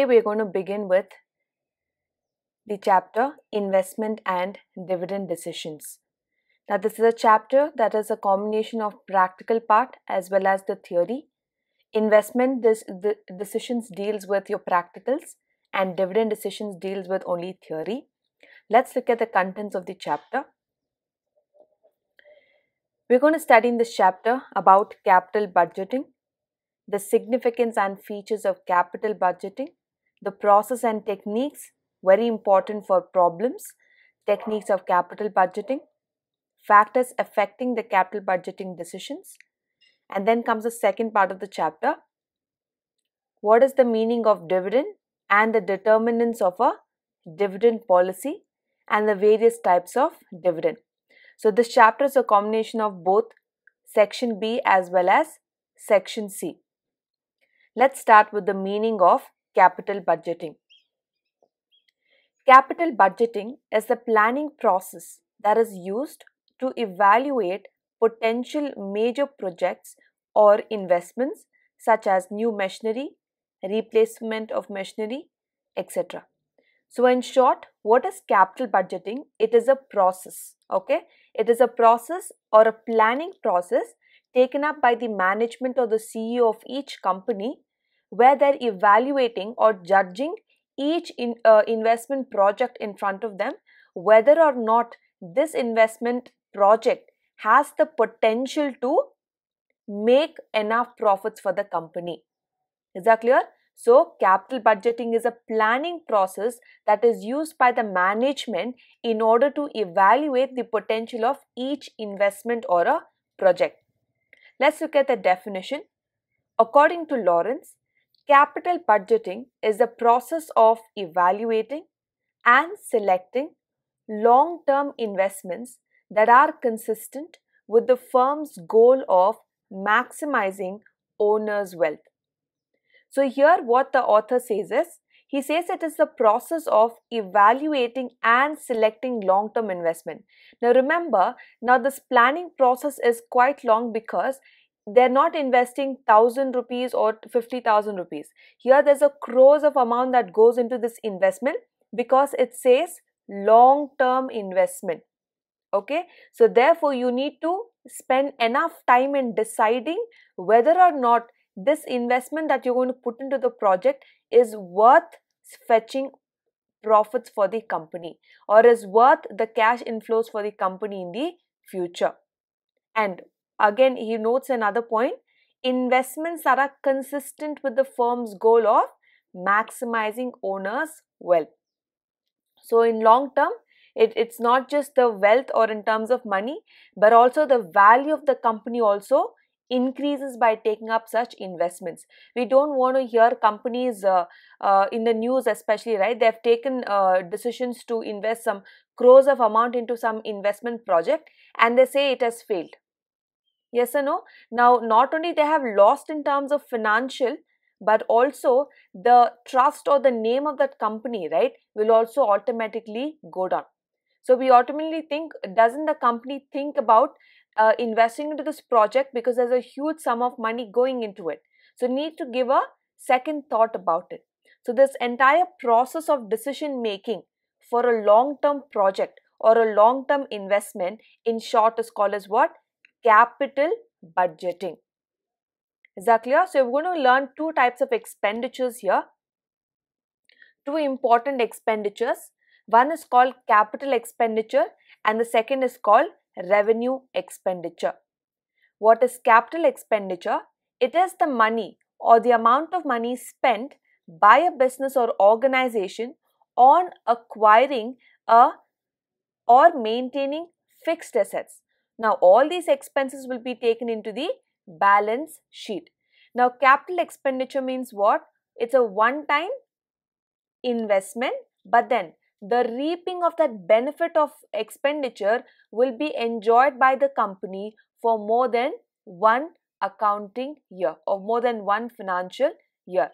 Today we're going to begin with the chapter Investment and Dividend Decisions. Now, this is a chapter that is a combination of practical part as well as the theory. Investment this, the decisions deals with your practicals and dividend decisions deals with only theory. Let's look at the contents of the chapter. We're going to study in this chapter about capital budgeting, the significance and features of capital budgeting, the process and techniques very important for problems techniques of capital budgeting factors affecting the capital budgeting decisions and then comes the second part of the chapter what is the meaning of dividend and the determinants of a dividend policy and the various types of dividend so this chapter is a combination of both section b as well as section c let's start with the meaning of Capital budgeting. Capital budgeting is a planning process that is used to evaluate potential major projects or investments such as new machinery, replacement of machinery, etc. So, in short, what is capital budgeting? It is a process, okay? It is a process or a planning process taken up by the management or the CEO of each company where they're evaluating or judging each in, uh, investment project in front of them, whether or not this investment project has the potential to make enough profits for the company. Is that clear? So, capital budgeting is a planning process that is used by the management in order to evaluate the potential of each investment or a project. Let's look at the definition. According to Lawrence, Capital budgeting is the process of evaluating and selecting long term investments that are consistent with the firm's goal of maximizing owner's wealth. So, here what the author says is he says it is the process of evaluating and selecting long term investment. Now, remember, now this planning process is quite long because they're not investing 1000 rupees or 50000 rupees here there's a crores of amount that goes into this investment because it says long term investment okay so therefore you need to spend enough time in deciding whether or not this investment that you're going to put into the project is worth fetching profits for the company or is worth the cash inflows for the company in the future and Again, he notes another point investments that are consistent with the firm's goal of maximizing owners' wealth. So, in long term, it, it's not just the wealth or in terms of money, but also the value of the company also increases by taking up such investments. We don't want to hear companies uh, uh, in the news, especially, right? They've taken uh, decisions to invest some crores of amount into some investment project and they say it has failed. Yes or no? Now, not only they have lost in terms of financial, but also the trust or the name of that company, right, will also automatically go down. So we automatically think, doesn't the company think about uh, investing into this project because there's a huge sum of money going into it. So need to give a second thought about it. So this entire process of decision making for a long-term project or a long-term investment in short is called as what? capital budgeting. Is that clear? So, we are going to learn two types of expenditures here. Two important expenditures. One is called capital expenditure and the second is called revenue expenditure. What is capital expenditure? It is the money or the amount of money spent by a business or organization on acquiring a or maintaining fixed assets now all these expenses will be taken into the balance sheet. Now capital expenditure means what? It's a one time investment but then the reaping of that benefit of expenditure will be enjoyed by the company for more than one accounting year or more than one financial year.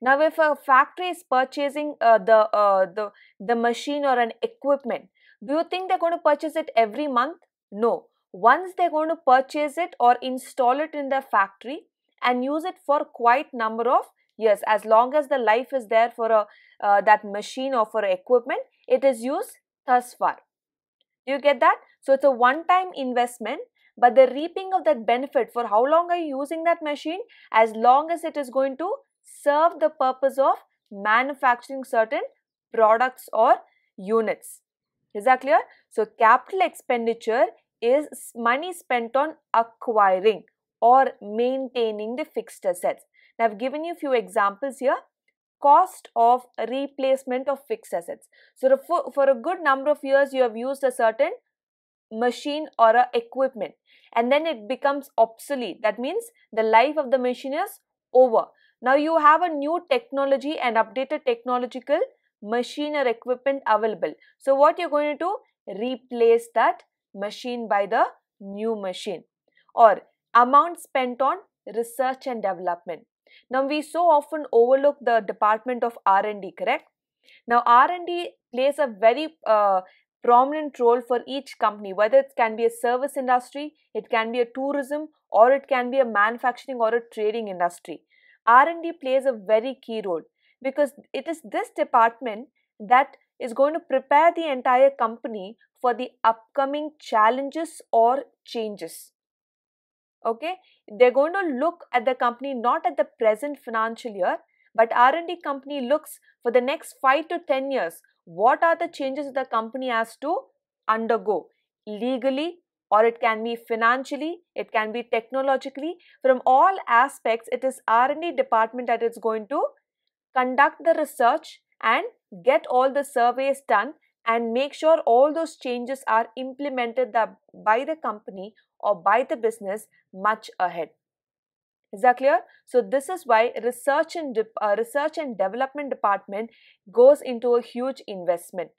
Now, if a factory is purchasing uh, the, uh, the, the machine or an equipment, do you think they're going to purchase it every month? No once they're going to purchase it or install it in their factory and use it for quite number of years as long as the life is there for a, uh, that machine or for equipment it is used thus far you get that so it's a one time investment but the reaping of that benefit for how long are you using that machine as long as it is going to serve the purpose of manufacturing certain products or units is that clear so capital expenditure is money spent on acquiring or maintaining the fixed assets. Now, I've given you a few examples here. Cost of replacement of fixed assets. So, for, for a good number of years, you have used a certain machine or a equipment and then it becomes obsolete. That means the life of the machine is over. Now, you have a new technology and updated technological machine or equipment available. So, what you're going to do? Replace that machine by the new machine or amount spent on research and development. Now we so often overlook the department of R&D, correct? Now R&D plays a very uh, prominent role for each company, whether it can be a service industry, it can be a tourism or it can be a manufacturing or a trading industry. R&D plays a very key role because it is this department that is going to prepare the entire company for the upcoming challenges or changes. Okay, they're going to look at the company not at the present financial year, but R&D company looks for the next 5 to 10 years. What are the changes the company has to undergo legally or it can be financially, it can be technologically. From all aspects, it is R&D department that is going to conduct the research and get all the surveys done and make sure all those changes are implemented by the company or by the business much ahead. Is that clear? So this is why research and uh, research and development department goes into a huge investment.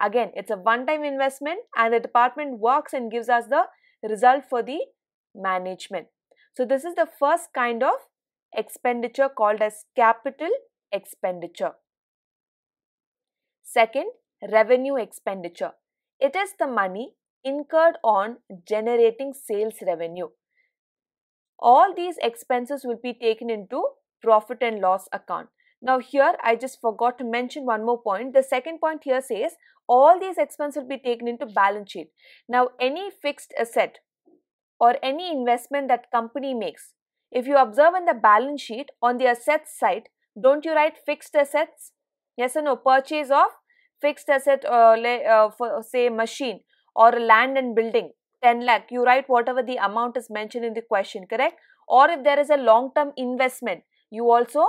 Again, it's a one-time investment and the department works and gives us the result for the management. So this is the first kind of expenditure called as capital expenditure. Second, revenue expenditure. It is the money incurred on generating sales revenue. All these expenses will be taken into profit and loss account. Now here I just forgot to mention one more point. The second point here says all these expenses will be taken into balance sheet. Now any fixed asset or any investment that company makes, if you observe in the balance sheet on the assets side, don't you write fixed assets? yes or no purchase of fixed asset uh, uh, for say machine or land and building 10 lakh you write whatever the amount is mentioned in the question correct or if there is a long term investment you also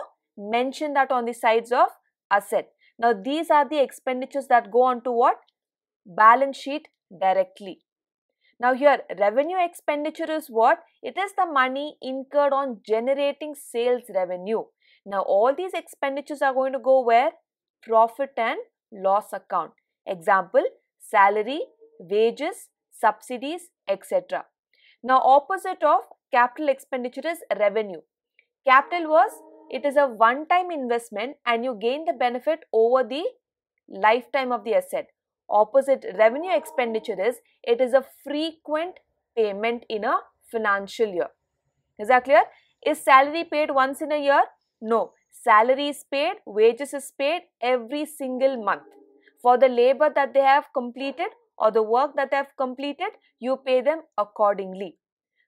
mention that on the sides of asset now these are the expenditures that go on to what balance sheet directly now here revenue expenditure is what? It is the money incurred on generating sales revenue. Now all these expenditures are going to go where? profit and loss account. Example, salary, wages, subsidies, etc. Now, opposite of capital expenditure is revenue. Capital was, it is a one-time investment and you gain the benefit over the lifetime of the asset. Opposite revenue expenditure is, it is a frequent payment in a financial year. Is that clear? Is salary paid once in a year? No salary is paid, wages is paid every single month. For the labor that they have completed or the work that they have completed, you pay them accordingly.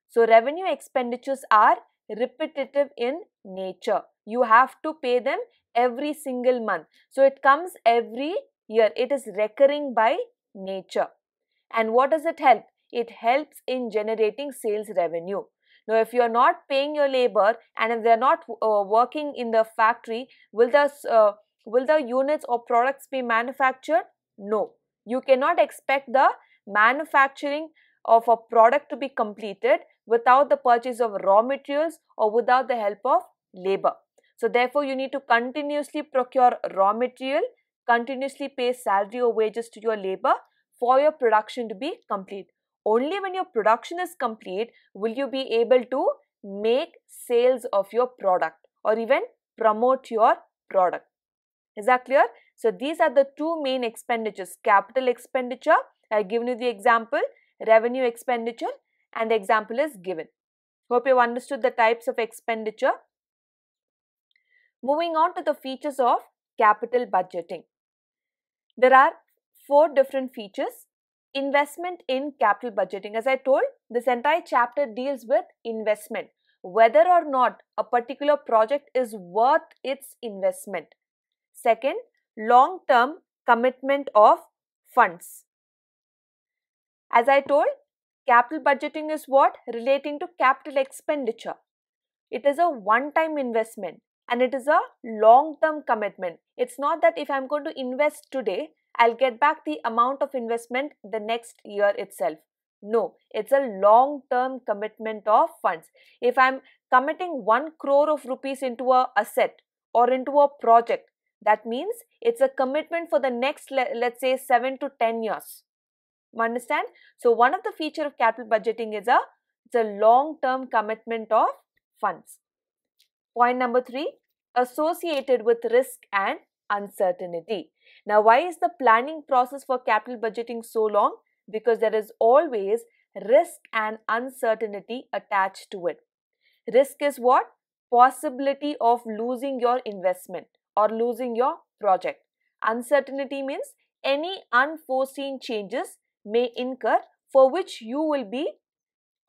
So, revenue expenditures are repetitive in nature. You have to pay them every single month. So, it comes every year. It is recurring by nature. And what does it help? It helps in generating sales revenue. Now, if you are not paying your labor and if they are not uh, working in the factory, will the, uh, will the units or products be manufactured? No. You cannot expect the manufacturing of a product to be completed without the purchase of raw materials or without the help of labor. So, therefore, you need to continuously procure raw material, continuously pay salary or wages to your labor for your production to be complete only when your production is complete will you be able to make sales of your product or even promote your product. Is that clear? So these are the two main expenditures, capital expenditure, I've given you the example, revenue expenditure and the example is given. Hope you've understood the types of expenditure. Moving on to the features of capital budgeting. There are four different features Investment in capital budgeting. As I told, this entire chapter deals with investment, whether or not a particular project is worth its investment. Second, long term commitment of funds. As I told, capital budgeting is what? Relating to capital expenditure. It is a one time investment and it is a long term commitment. It's not that if I'm going to invest today, I'll get back the amount of investment the next year itself. No, it's a long term commitment of funds. If I'm committing 1 crore of rupees into a asset or into a project, that means it's a commitment for the next, let's say, 7 to 10 years. Understand? So, one of the feature of capital budgeting is a it's a long term commitment of funds. Point number three associated with risk and uncertainty. Now, why is the planning process for capital budgeting so long? Because there is always risk and uncertainty attached to it. Risk is what? Possibility of losing your investment or losing your project. Uncertainty means any unforeseen changes may incur for which you will be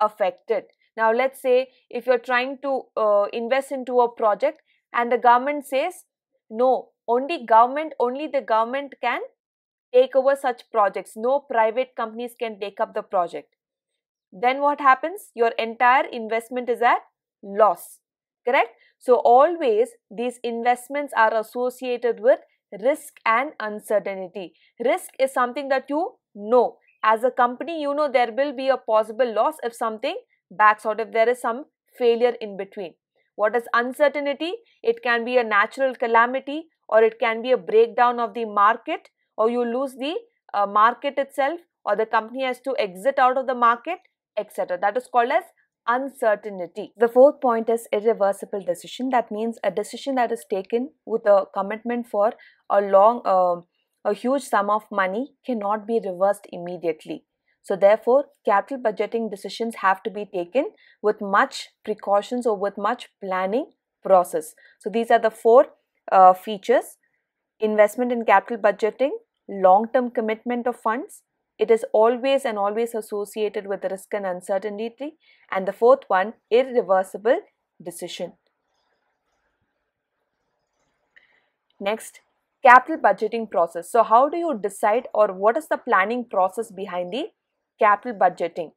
affected. Now, let's say if you're trying to uh, invest into a project and the government says, no, only government only the government can take over such projects no private companies can take up the project then what happens your entire investment is at loss correct so always these investments are associated with risk and uncertainty risk is something that you know as a company you know there will be a possible loss if something backs out if there is some failure in between what is uncertainty it can be a natural calamity or it can be a breakdown of the market or you lose the uh, market itself or the company has to exit out of the market etc that is called as uncertainty the fourth point is irreversible decision that means a decision that is taken with a commitment for a long uh, a huge sum of money cannot be reversed immediately so therefore capital budgeting decisions have to be taken with much precautions or with much planning process so these are the four uh, features investment in capital budgeting, long term commitment of funds. It is always and always associated with risk and uncertainty. And the fourth one, irreversible decision. Next, capital budgeting process. So, how do you decide or what is the planning process behind the capital budgeting?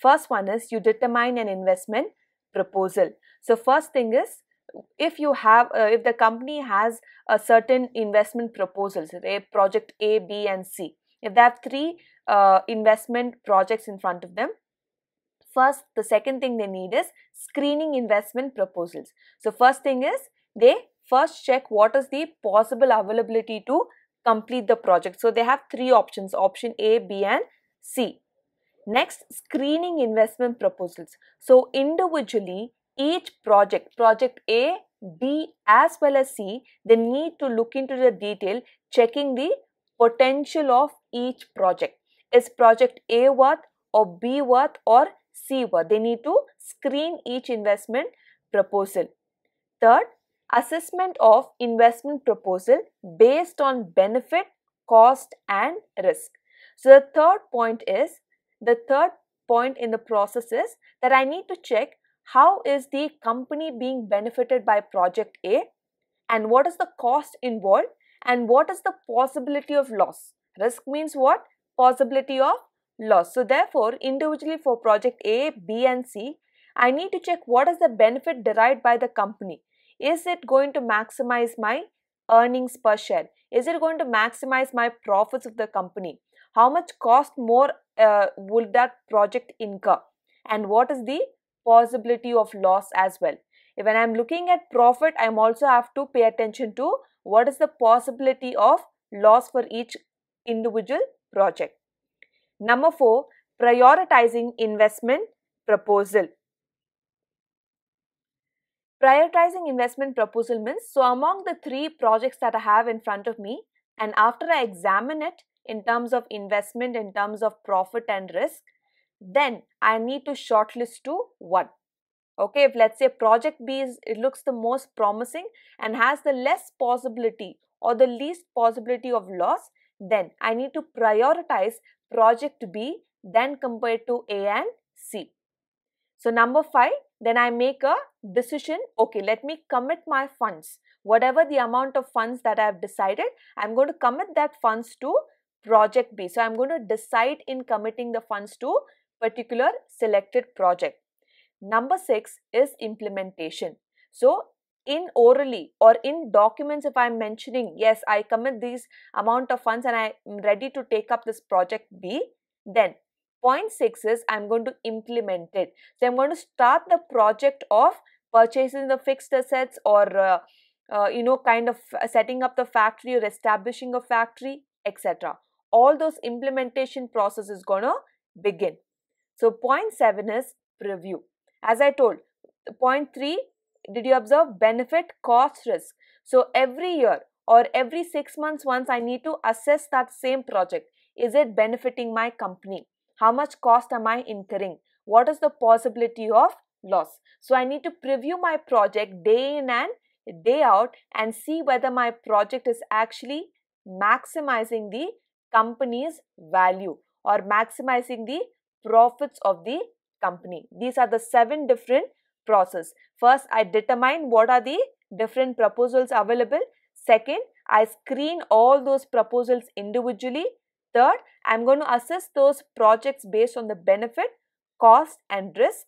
First one is you determine an investment proposal. So, first thing is if you have uh, if the company has a certain investment proposals a project a b and c if they have three uh, investment projects in front of them first the second thing they need is screening investment proposals so first thing is they first check what is the possible availability to complete the project so they have three options option a b and c next screening investment proposals so individually each project, project A, B as well as C, they need to look into the detail checking the potential of each project. Is project A worth or B worth or C worth? They need to screen each investment proposal. Third, assessment of investment proposal based on benefit, cost and risk. So the third point is, the third point in the process is that I need to check how is the company being benefited by project A and what is the cost involved and what is the possibility of loss. Risk means what? Possibility of loss. So therefore, individually for project A, B and C, I need to check what is the benefit derived by the company. Is it going to maximize my earnings per share? Is it going to maximize my profits of the company? How much cost more uh, will that project incur? And what is the possibility of loss as well. When I'm looking at profit, I'm also have to pay attention to what is the possibility of loss for each individual project. Number four, prioritizing investment proposal. Prioritizing investment proposal means so among the three projects that I have in front of me, and after I examine it in terms of investment, in terms of profit and risk, then I need to shortlist to one. Okay, if let's say project B is, it looks the most promising and has the less possibility or the least possibility of loss, then I need to prioritize project B then compared to A and C. So number five, then I make a decision, okay, let me commit my funds. Whatever the amount of funds that I have decided, I'm going to commit that funds to project B. So I'm going to decide in committing the funds to particular selected project. Number six is implementation. So in orally or in documents if i'm mentioning yes i commit these amount of funds and i'm ready to take up this project b then point 6 is i'm going to implement it so i'm going to start the project of purchasing the fixed assets or uh, uh, you know kind of setting up the factory or establishing a factory etc all those implementation process is going to begin so, point 7 is preview. As I told, point 3, did you observe benefit, cost, risk? So, every year or every 6 months once I need to assess that same project. Is it benefiting my company? How much cost am I incurring? What is the possibility of loss? So, I need to preview my project day in and day out and see whether my project is actually maximizing the company's value or maximizing the profits of the company. These are the seven different process. First, I determine what are the different proposals available. Second, I screen all those proposals individually. Third, I'm going to assess those projects based on the benefit, cost and risk.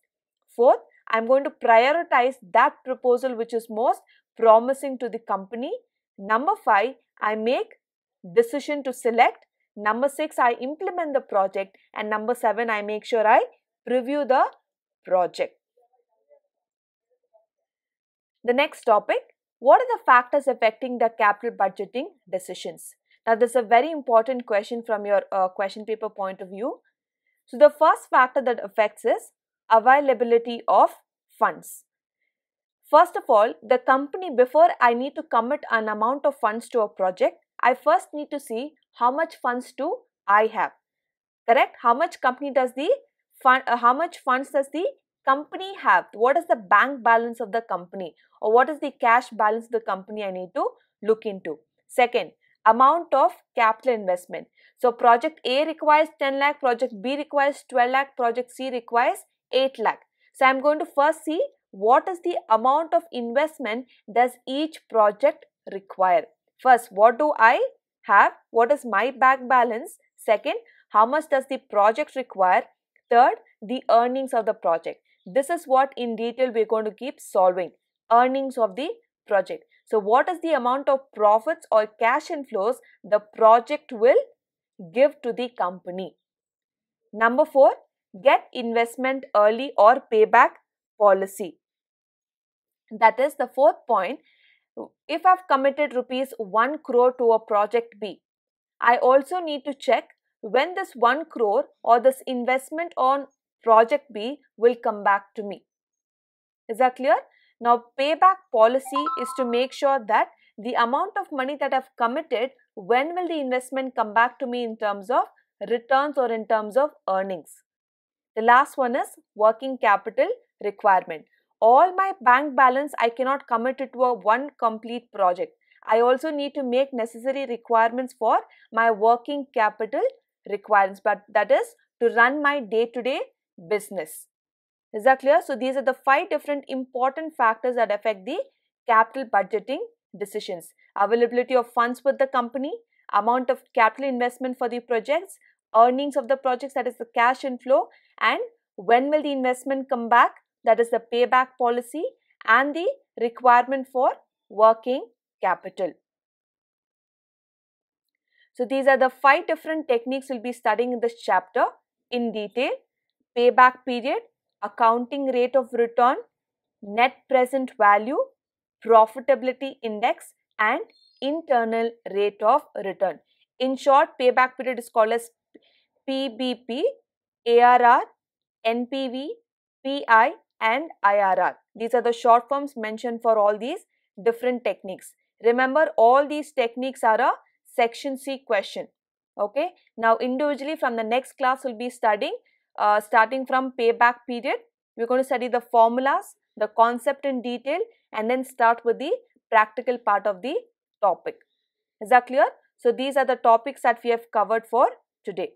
Fourth, I'm going to prioritize that proposal which is most promising to the company. Number five, I make decision to select Number six, I implement the project. And number seven, I make sure I review the project. The next topic, what are the factors affecting the capital budgeting decisions? Now, this is a very important question from your uh, question paper point of view. So, the first factor that affects is availability of funds. First of all, the company before I need to commit an amount of funds to a project, I first need to see how much funds do I have. Correct? How much company does the fund, uh, how much funds does the company have? What is the bank balance of the company or what is the cash balance of the company I need to look into? Second, amount of capital investment. So project A requires 10 lakh, project B requires 12 lakh, project C requires 8 lakh. So I'm going to first see what is the amount of investment does each project require. First, what do I have? What is my back balance? Second, how much does the project require? Third, the earnings of the project. This is what in detail we are going to keep solving. Earnings of the project. So, what is the amount of profits or cash inflows the project will give to the company? Number four, get investment early or payback policy. That is the fourth point if I've committed rupees 1 crore to a project B, I also need to check when this 1 crore or this investment on project B will come back to me. Is that clear? Now, payback policy is to make sure that the amount of money that I've committed, when will the investment come back to me in terms of returns or in terms of earnings. The last one is working capital requirement all my bank balance, I cannot commit it to a one complete project. I also need to make necessary requirements for my working capital requirements, but that is to run my day to day business. Is that clear? So, these are the five different important factors that affect the capital budgeting decisions availability of funds with the company, amount of capital investment for the projects, earnings of the projects, that is the cash inflow, and when will the investment come back, that is the payback policy and the requirement for working capital. So these are the five different techniques we'll be studying in this chapter in detail. Payback period, accounting rate of return, net present value, profitability index and internal rate of return. In short, payback period is called as PBP, ARR, NPV, PI and IRR. These are the short forms mentioned for all these different techniques. Remember all these techniques are a section C question. Okay. Now individually from the next class we'll be studying uh, starting from payback period. We're going to study the formulas, the concept in detail and then start with the practical part of the topic. Is that clear? So these are the topics that we have covered for today.